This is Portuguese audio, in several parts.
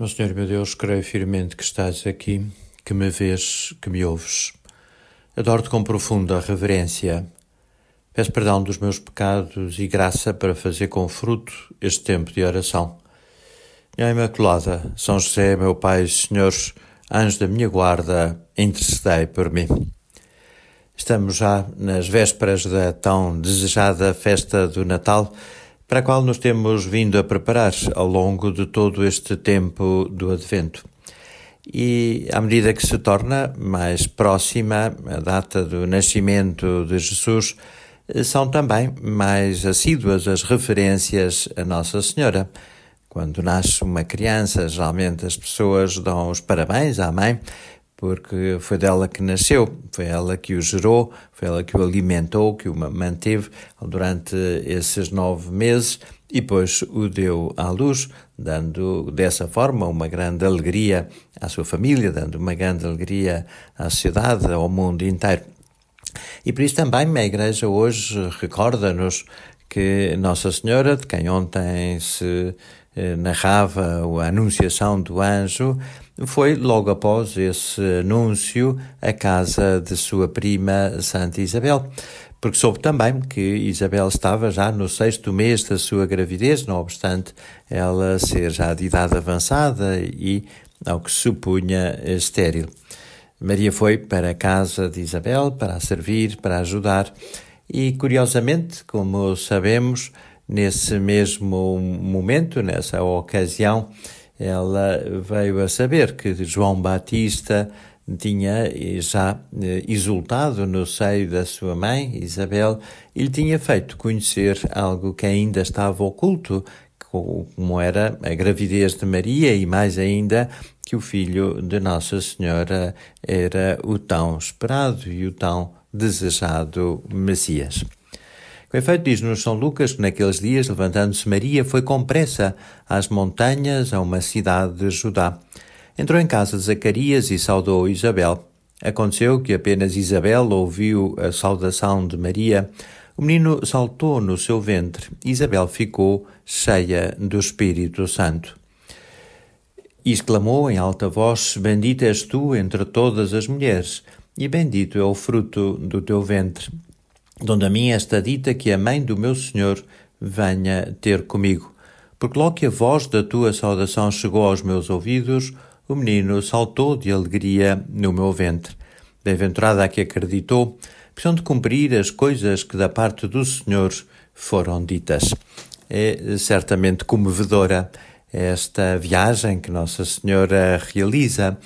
Meu Senhor, meu Deus, creio firmemente que estás aqui, que me vês, que me ouves. Adoro-te com profunda reverência. Peço perdão dos meus pecados e graça para fazer com fruto este tempo de oração. Minha Imaculada, São José, meu Pai, Senhores, anjo da minha guarda, intercedei por mim. Estamos já nas vésperas da tão desejada festa do Natal para a qual nos temos vindo a preparar ao longo de todo este tempo do Advento. E à medida que se torna mais próxima a data do nascimento de Jesus, são também mais assíduas as referências a Nossa Senhora. Quando nasce uma criança, geralmente as pessoas dão os parabéns à mãe porque foi dela que nasceu, foi ela que o gerou, foi ela que o alimentou, que o manteve durante esses nove meses e depois o deu à luz, dando dessa forma uma grande alegria à sua família, dando uma grande alegria à sociedade, ao mundo inteiro. E por isso também a Igreja hoje recorda-nos que Nossa Senhora, de quem ontem se eh, narrava a anunciação do anjo, foi logo após esse anúncio à casa de sua prima Santa Isabel porque soube também que Isabel estava já no sexto mês da sua gravidez, não obstante ela ser já de idade avançada e, ao que supunha, estéril. Maria foi para a casa de Isabel para a servir, para ajudar, e curiosamente, como sabemos, Nesse mesmo momento, nessa ocasião, ela veio a saber que João Batista tinha já eh, exultado no seio da sua mãe, Isabel, e lhe tinha feito conhecer algo que ainda estava oculto, como era a gravidez de Maria e mais ainda que o filho de Nossa Senhora era o tão esperado e o tão desejado Messias. Com efeito, diz-nos São Lucas que naqueles dias, levantando-se Maria, foi com pressa às montanhas, a uma cidade de Judá. Entrou em casa de Zacarias e saudou Isabel. Aconteceu que apenas Isabel ouviu a saudação de Maria. O menino saltou no seu ventre. Isabel ficou cheia do Espírito Santo. E exclamou em alta voz: Bendita és tu entre todas as mulheres, e bendito é o fruto do teu ventre. Donde a mim está dita que a mãe do meu Senhor venha ter comigo. Porque logo que a voz da tua saudação chegou aos meus ouvidos, o menino saltou de alegria no meu ventre. Bem-aventurada a que acreditou, precisam de cumprir as coisas que da parte do Senhor foram ditas. É certamente comovedora esta viagem que Nossa Senhora realiza.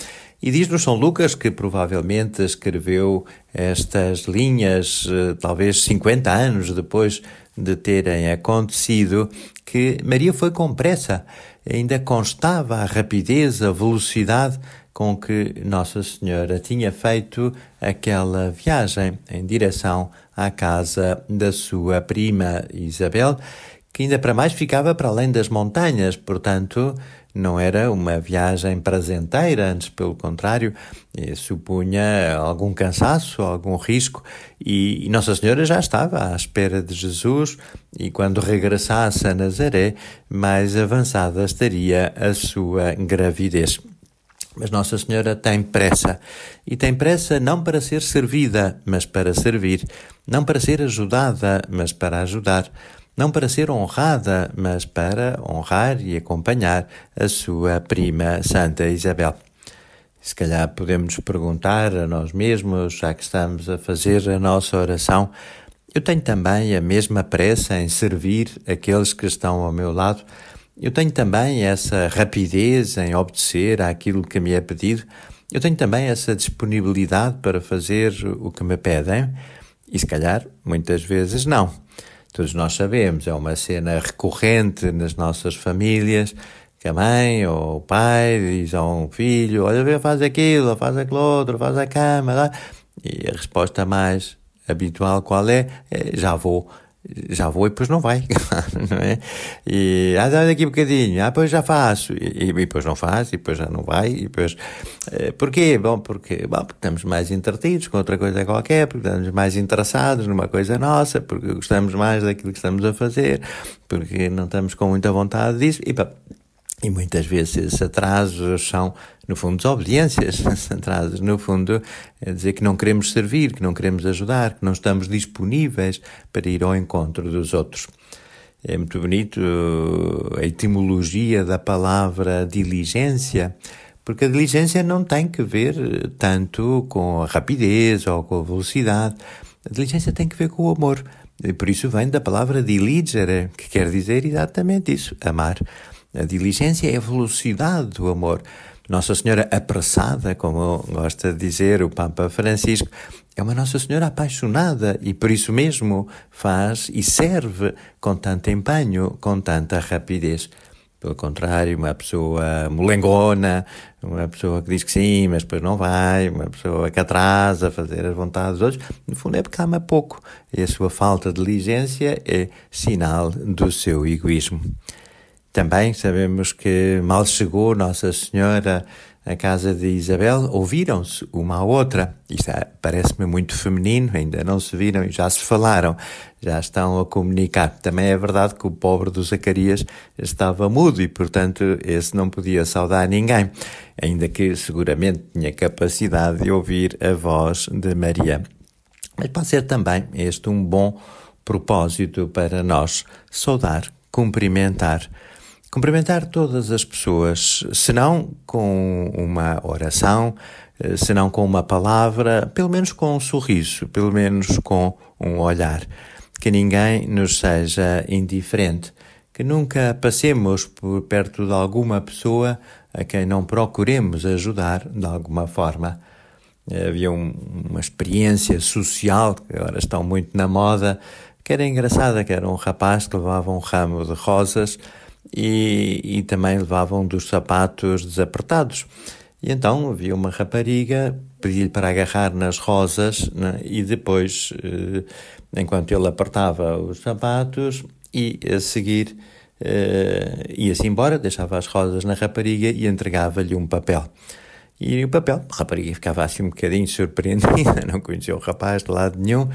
E diz-nos São Lucas que provavelmente escreveu estas linhas, eh, talvez 50 anos depois de terem acontecido, que Maria foi com pressa. Ainda constava a rapidez, a velocidade com que Nossa Senhora tinha feito aquela viagem em direção à casa da sua prima Isabel que ainda para mais ficava para além das montanhas, portanto, não era uma viagem prazenteira, antes pelo contrário, eh, supunha algum cansaço, algum risco, e Nossa Senhora já estava à espera de Jesus, e quando regressasse a Nazaré, mais avançada estaria a sua gravidez. Mas Nossa Senhora tem pressa. E tem pressa não para ser servida, mas para servir. Não para ser ajudada, mas para ajudar não para ser honrada, mas para honrar e acompanhar a sua prima Santa Isabel. Se calhar podemos perguntar a nós mesmos, já que estamos a fazer a nossa oração, eu tenho também a mesma pressa em servir aqueles que estão ao meu lado. Eu tenho também essa rapidez em obedecer àquilo que me é pedido. Eu tenho também essa disponibilidade para fazer o que me pedem. E se calhar, muitas vezes não todos nós sabemos, é uma cena recorrente nas nossas famílias, que a mãe ou o pai diz a um filho, olha, faz aquilo, faz aquilo outro, faz a cama, lá. e a resposta mais habitual qual é? é já vou já vou e depois não vai, não é? E, ah, dá daqui um bocadinho, ah, depois já faço, e, e, depois não faz, e depois já não vai, e depois... Eh, porquê? Bom, porque, bom, porque estamos mais entretidos com outra coisa qualquer, porque estamos mais interessados numa coisa nossa, porque gostamos mais daquilo que estamos a fazer, porque não estamos com muita vontade disso, e pá, e muitas vezes esses atrasos são, no fundo, desobediências, esses atrasos, no fundo, é dizer que não queremos servir, que não queremos ajudar, que não estamos disponíveis para ir ao encontro dos outros. É muito bonito uh, a etimologia da palavra diligência, porque a diligência não tem que ver uh, tanto com a rapidez ou com a velocidade. A diligência tem que ver com o amor. E por isso vem da palavra diligere, que quer dizer exatamente isso, amar. A diligência é a velocidade do amor. Nossa Senhora apressada, como gosta de dizer o Papa Francisco, é uma Nossa Senhora apaixonada e por isso mesmo faz e serve com tanto empenho, com tanta rapidez. Pelo contrário, uma pessoa molengona, uma pessoa que diz que sim, mas depois não vai, uma pessoa que atrasa a fazer as vontades dos outros, no fundo é porque ama pouco. E a sua falta de diligência é sinal do seu egoísmo. Também sabemos que mal chegou Nossa Senhora à casa de Isabel, ouviram-se uma à outra. Isto é, parece-me muito feminino, ainda não se viram e já se falaram, já estão a comunicar. Também é verdade que o pobre do Zacarias estava mudo e, portanto, esse não podia saudar ninguém, ainda que seguramente tinha capacidade de ouvir a voz de Maria. Mas pode ser também este um bom propósito para nós saudar, cumprimentar Cumprimentar todas as pessoas, se não com uma oração, eh, se não com uma palavra, pelo menos com um sorriso, pelo menos com um olhar. Que ninguém nos seja indiferente, que nunca passemos por perto de alguma pessoa a quem não procuremos ajudar de alguma forma. Havia um, uma experiência social, que agora estão muito na moda, que era engraçada, que era um rapaz que levava um ramo de rosas e, e também levavam dos sapatos desapertados. E então havia uma rapariga, pedi-lhe para agarrar nas rosas né? e depois, eh, enquanto ele apertava os sapatos, e a seguir eh, ia-se embora, deixava as rosas na rapariga e entregava-lhe um papel. E o papel, a rapariga ficava assim um bocadinho surpreendida, não conhecia o rapaz de lado nenhum.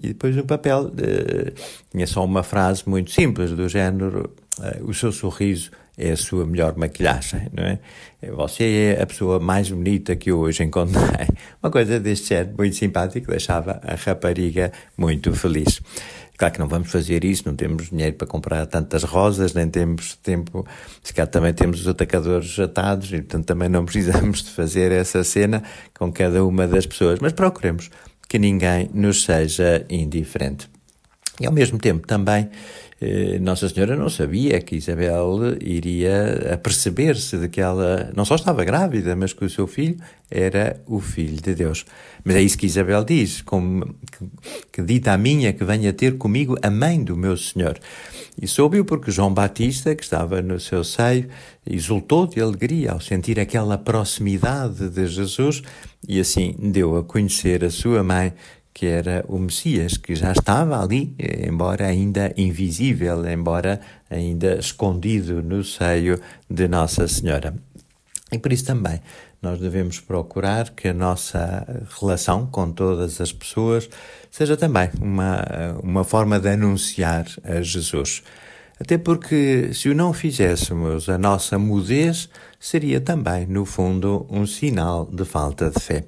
E depois o papel eh, tinha só uma frase muito simples, do género: eh, o seu sorriso é a sua melhor maquilhagem, não é? Eh, você é a pessoa mais bonita que eu hoje encontrei. Uma coisa deste género, muito simpático, deixava a rapariga muito feliz. Claro que não vamos fazer isso, não temos dinheiro para comprar tantas rosas, nem temos tempo. Se calhar também temos os atacadores atados e, portanto, também não precisamos de fazer essa cena com cada uma das pessoas. Mas procuremos que ninguém nos seja indiferente. E ao mesmo tempo também eh, Nossa Senhora não sabia que Isabel iria aperceber-se de que ela não só estava grávida, mas que o seu filho era o filho de Deus. Mas é isso que Isabel diz, como, que, dita a minha que venha ter comigo a mãe do meu Senhor. E soube-o porque João Batista, que estava no seu seio, exultou de alegria ao sentir aquela proximidade de Jesus e assim deu a conhecer a sua mãe que era o Messias, que já estava ali, embora ainda invisível, embora ainda escondido no seio de Nossa Senhora. E por isso também nós devemos procurar que a nossa relação com todas as pessoas seja também uma, uma forma de anunciar a Jesus. Até porque, se o não fizéssemos, a nossa mudez seria também, no fundo, um sinal de falta de fé.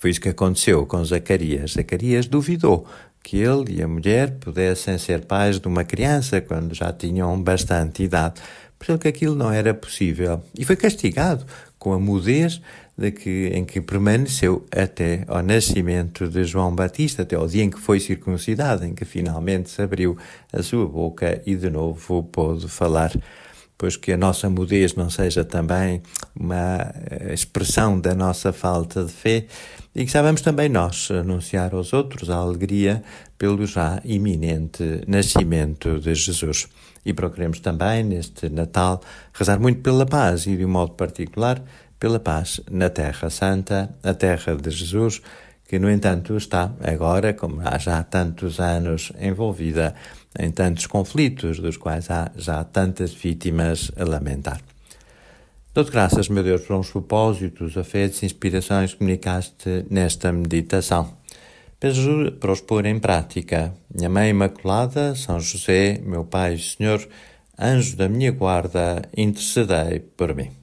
Foi isso que aconteceu com Zacarias. Zacarias duvidou que ele e a mulher pudessem ser pais de uma criança quando já tinham bastante idade, porque aquilo não era possível. E foi castigado com a mudez de que, em que permaneceu até ao nascimento de João Batista, até ao dia em que foi circuncidado, em que finalmente se abriu a sua boca e de novo pôde falar pois que a nossa mudez não seja também uma eh, expressão da nossa falta de fé e que saibamos também nós anunciar aos outros a alegria pelo já iminente nascimento de Jesus. E procuremos também, neste Natal, rezar muito pela paz e, de um modo particular, pela paz na Terra Santa, a Terra de Jesus que, no entanto, está agora, como há já tantos anos, envolvida em tantos conflitos, dos quais há já tantas vítimas a lamentar. Dou graças, meu Deus, por uns propósitos, afetos e inspirações que comunicaste nesta meditação. Para os pôr em prática, minha Mãe Imaculada, São José, meu Pai e Senhor, anjo da minha guarda, intercedei por mim.